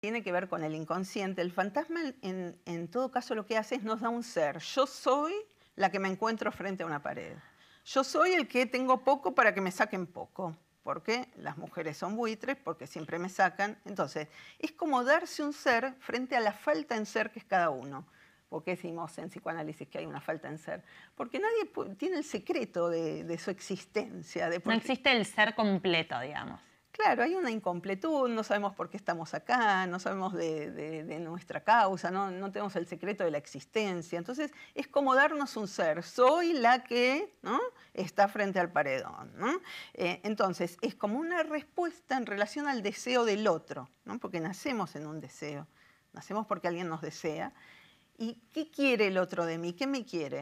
tiene que ver con el inconsciente. El fantasma, en, todo caso, lo que hace es nos da un ser. Yo soy la que me encuentro frente a una pared. Yo soy el que tengo poco para que me saquen poco. Porque las mujeres son buitres, porque siempre me sacan. Entonces, es como darse un ser frente a la falta en ser que es cada uno. Porque decimos en psicoanálisis que hay una falta en ser? Porque nadie tiene el secreto de, su existencia. no existe el ser completo, digamos. Claro, hay una incompletud, no sabemos por qué estamos acá, no sabemos de, nuestra causa, no, tenemos el secreto de la existencia. Entonces, es como darnos un ser. Soy la que está frente al paredón. Eh, entonces, es como una respuesta en relación al deseo del otro, porque nacemos en un deseo, nacemos porque alguien nos desea. ¿Y qué quiere el otro de mí? ¿Qué me quiere?